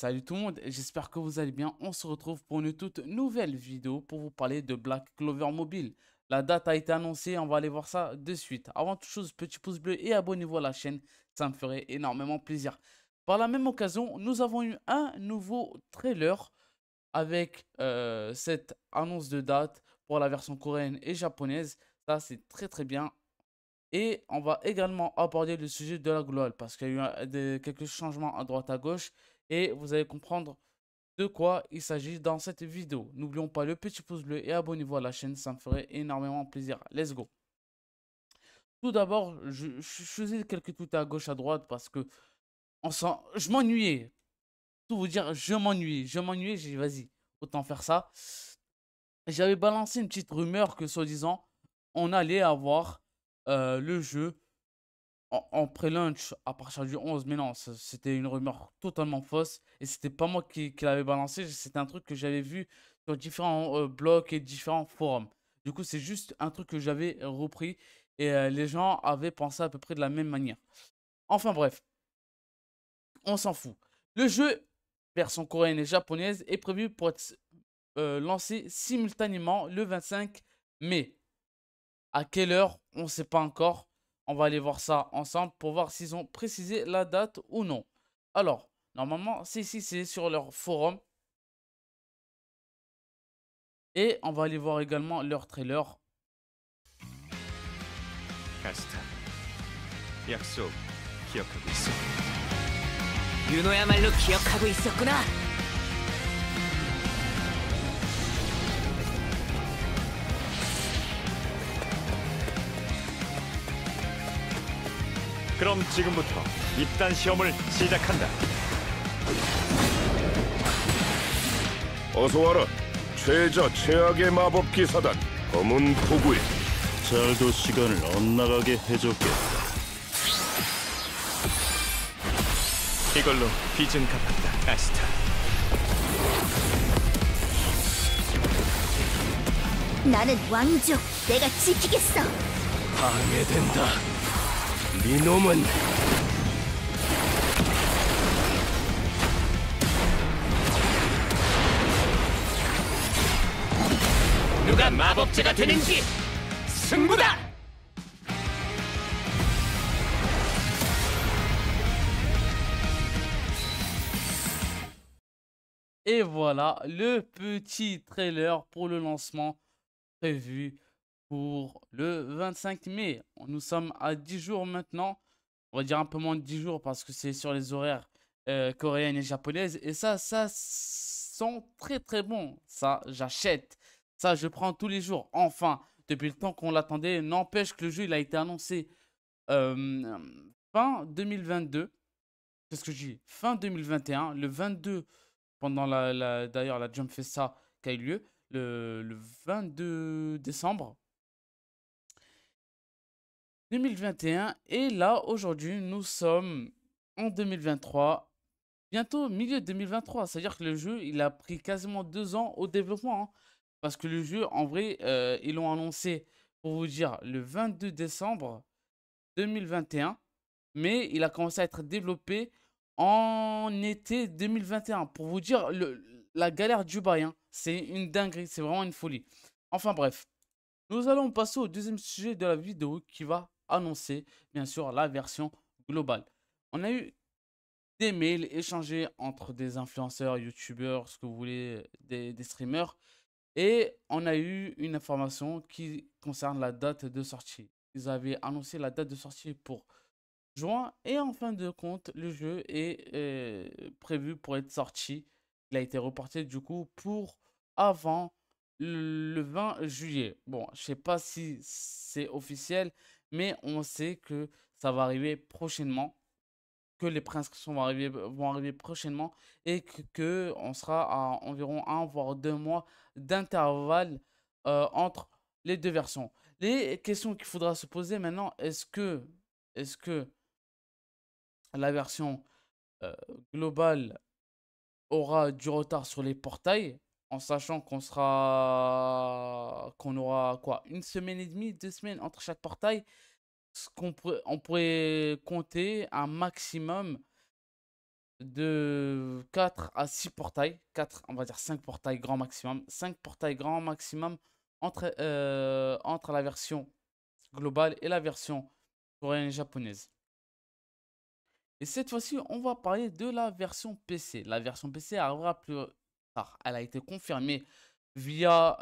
Salut tout le monde, j'espère que vous allez bien. On se retrouve pour une toute nouvelle vidéo pour vous parler de Black Clover Mobile. La date a été annoncée, on va aller voir ça de suite. Avant toute chose, petit pouce bleu et abonnez-vous à la chaîne, ça me ferait énormément plaisir. Par la même occasion, nous avons eu un nouveau trailer avec euh, cette annonce de date pour la version coréenne et japonaise. Ça, c'est très très bien. Et on va également aborder le sujet de la gloire parce qu'il y a eu euh, quelques changements à droite à gauche et vous allez comprendre de quoi il s'agit dans cette vidéo. N'oublions pas le petit pouce bleu et abonnez-vous à la chaîne, ça me ferait énormément plaisir. Let's go Tout d'abord, je, faisais quelques tweets à gauche, à droite parce que on je m'ennuyais. Tout vous dire, je m'ennuyais, je m'ennuyais, j'ai dit vas-y, autant faire ça. J'avais balancé une petite rumeur que soi-disant, on allait avoir euh, le jeu en, pré-lunch à partir du 11, mais non, c'était une rumeur totalement fausse. Et c'était pas moi qui, l'avais balancé, c'était un truc que j'avais vu sur différents euh, blogs et différents forums. Du coup, c'est juste un truc que j'avais repris et euh, les gens avaient pensé à peu près de la même manière. Enfin bref, on s'en fout. Le jeu, version coréenne et japonaise, est prévu pour être euh, lancé simultanément le 25 mai. À quelle heure, on sait pas encore. On va aller voir ça ensemble pour voir s'ils ont précisé la date ou non. Alors, normalement, si, c'est sur leur forum. Et on va aller voir également leur trailer. 그럼 지금부터 입단 시험을 시작한다. 어서 와라. 최저 최악의 마법 기사단 검은 포구에 잘도 시간을 엇나가게 해줬겠다. 이걸로 빚은 갚았다, 아시타. 나는 왕족. 내가 지키겠어. 방해된다. Et voilà le petit trailer pour le lancement prévu pour le 25 mai. Nous sommes à 10 jours maintenant. On va dire un peu moins de 10 jours parce que c'est sur les horaires euh, coréennes et japonaises. Et ça, ça sent très très bon. Ça, j'achète. Ça, je prends tous les jours. Enfin, depuis le temps qu'on l'attendait, n'empêche que le jeu, il a été annoncé euh, fin 2022. quest ce que je dis. Fin 2021, le 22, pendant la, d'ailleurs la Jump Festa qui a eu lieu, le, le 22 décembre, 2021. Et là, aujourd'hui, nous sommes en 2023, bientôt milieu 2023. C'est-à-dire que le jeu, il a pris quasiment deux ans au développement. Hein. parce que le jeu, en vrai, euh, ils l'ont annoncé, pour vous dire, le 22 décembre 2021. Mais il a commencé à être développé en été 2021. Pour vous dire, le, la galère du bail, hein, c'est une dinguerie, c'est vraiment une folie. Enfin bref, nous allons passer au deuxième sujet de la vidéo qui va annoncer, bien sûr, la version globale. On a eu des mails échangés entre des influenceurs, youtubeurs, ce que vous voulez, des, streamers. Et on a eu une information qui concerne la date de sortie. Ils avaient annoncé la date de sortie pour juin. Et en fin de compte, le jeu est, est euh, prévu pour être sorti. Il a été reporté du coup pour avant le 20 juillet. Bon, je sais pas si c'est officiel, mais on sait que ça va arriver prochainement, que les préinscriptions vont arriver, vont arriver prochainement et que, on sera à environ un voire deux mois d'intervalle euh, entre les deux versions. Les questions qu'il faudra se poser maintenant, est-ce que, est que la version euh, globale aura du retard sur les portails en sachant qu'on sera qu'on aura quoi une semaine et demie deux semaines entre chaque portail ce qu'on on pourrait compter un maximum de 4 à 6 portails 4 on va dire 5 portails grand maximum 5 portails grand maximum entre euh, entre la version globale et la version coréenne et japonaise et cette fois-ci, on va parler de la version PC. La version PC aura plus, elle a été confirmée via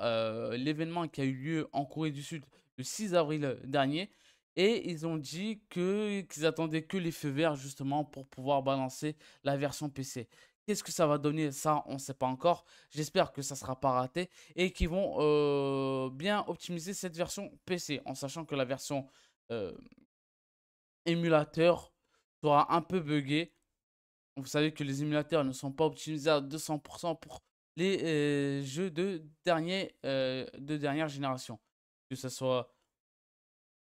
l'événement qui a eu lieu en Corée du Sud le 6 avril dernier. Et ils ont dit qu'ils attendaient que les feux verts justement pour pouvoir balancer la version PC. Qu'est-ce que ça va donner Ça, on ne sait pas encore. J'espère que ça ne sera pas raté et qu'ils vont bien optimiser cette version PC en sachant que la version émulateur sera un peu buggée. Vous savez que les émulateurs ne sont pas optimisés à 200% pour les euh, jeux de, dernier, euh, de dernière génération. Que ce soit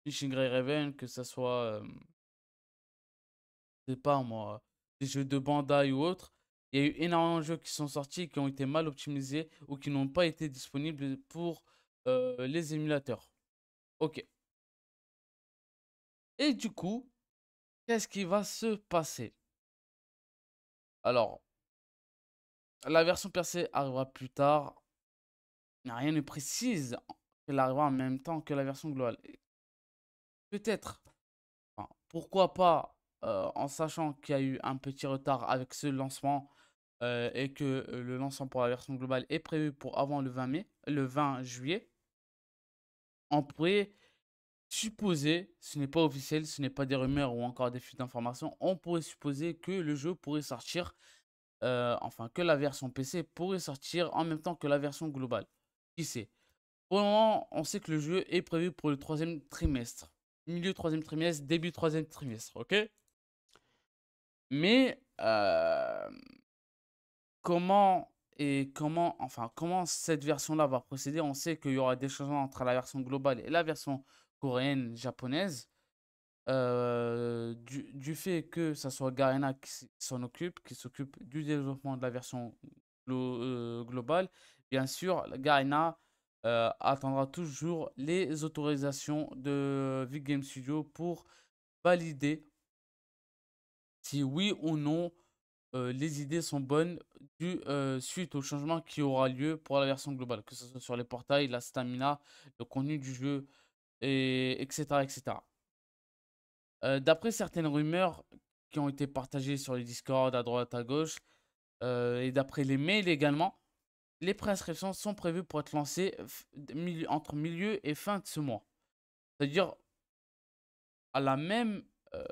Fishing Reven, Raven, que ce soit. Euh, je sais pas moi. Des jeux de Bandai ou autres. Il y a eu énormément de jeux qui sont sortis qui ont été mal optimisés ou qui n'ont pas été disponibles pour les émulateurs. Ok. Et du coup, qu'est-ce qui va se passer alors, la version PC arrivera plus tard. Rien ne précise qu'elle arrivera en même temps que la version globale. Peut-être. pourquoi pas, euh, en sachant qu'il y a eu un petit retard avec ce lancement euh, et que euh, le lancement pour la version globale est prévu pour avant le 20 mai, le 20 juillet. On pourrait supposer, ce n'est pas officiel, ce n'est pas des rumeurs ou encore des fuites d'informations, on pourrait supposer que le jeu pourrait sortir, euh, enfin que la version PC pourrait sortir en même temps que la version globale. Qui sait Pour le moment, on sait que le jeu est prévu pour le troisième trimestre. Milieu troisième trimestre, début troisième trimestre, ok Mais euh, comment et comment, enfin, comment cette version-là va procéder On sait qu'il y aura des changements entre la version globale et la version coréenne, japonaise, euh, du, fait que ça soit Garena qui s'en occupe, qui s'occupe du développement de la version euh, globale, bien sûr, Garena euh, attendra toujours les autorisations de Big Game Studio pour valider si oui ou non les idées sont bonnes du, suite au changement qui aura lieu pour la version globale, que ce soit sur les portails, la stamina, le contenu du jeu, et etc. etc. Euh, d'après certaines rumeurs qui ont été partagées sur les Discord à droite à gauche euh, et d'après les mails également, les préinscriptions sont prévues pour être lancées entre milieu et fin de ce mois. C'est-à-dire à la même euh,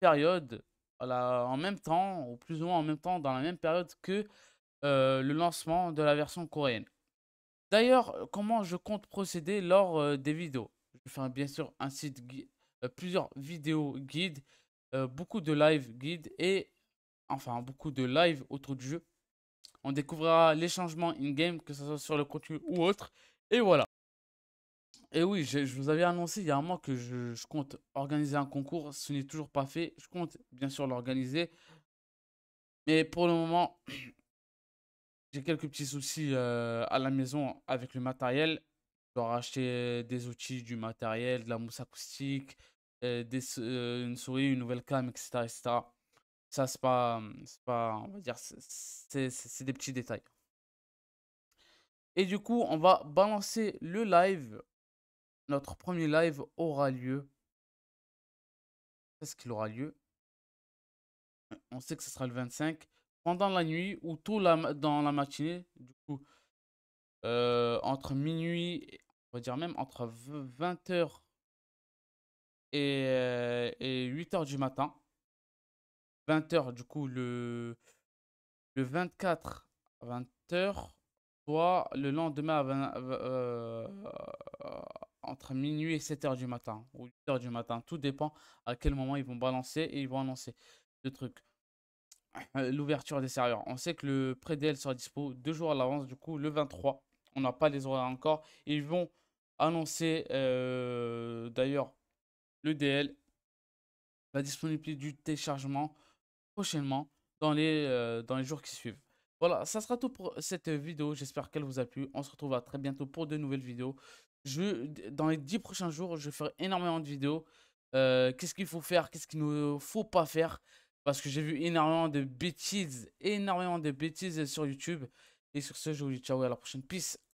période, en même temps, ou plus ou moins en même temps, dans la même période que le lancement de la version coréenne. D'ailleurs, comment je compte procéder lors des vidéos faire bien sûr un site, euh, plusieurs vidéos guides, euh, beaucoup de live guides et enfin beaucoup de live autour du jeu. On découvrira les changements in-game, que ce soit sur le contenu ou autre. Et voilà. Et oui, je, vous avais annoncé il y a un mois que je, compte organiser un concours. Ce n'est toujours pas fait. Je compte bien sûr l'organiser. Mais pour le moment, j'ai quelques petits soucis euh, à la maison avec le matériel acheter des outils, du matériel, de la mousse acoustique, des, une souris, une nouvelle cam, etc. etc. Ça, c'est pas, mmh, pas, on va dire, c'est des petits détails. Et du coup, on va balancer le live. Notre premier live aura lieu. est ce qu'il aura lieu On sait que ce sera le 25. Pendant la nuit ou tôt la, dans la matinée, du coup, entre minuit dire même entre 20h et, 8h euh, du matin. 20h du coup le, le 24 20h, soit le lendemain à 20, euh, euh, entre minuit et 7h du matin ou 8h du matin. Tout dépend à quel moment ils vont balancer et ils vont annoncer le truc. L'ouverture des serveurs. On sait que le pré sera dispo deux jours à l'avance, du coup le 23. On n'a pas les horaires encore. Ils vont annoncer euh, d'ailleurs le DL la disponibilité du téléchargement prochainement dans les, euh, dans les jours qui suivent. Voilà, ça sera tout pour cette vidéo. J'espère qu'elle vous a plu. On se retrouve à très bientôt pour de nouvelles vidéos. Je, dans les dix prochains jours, je ferai énormément de vidéos. Euh, qu'est-ce qu'il faut faire, qu'est-ce qu'il ne faut pas faire. Parce que j'ai vu énormément de bêtises, énormément de bêtises sur YouTube. Et sur ce, je vous dis ciao et à la prochaine. Peace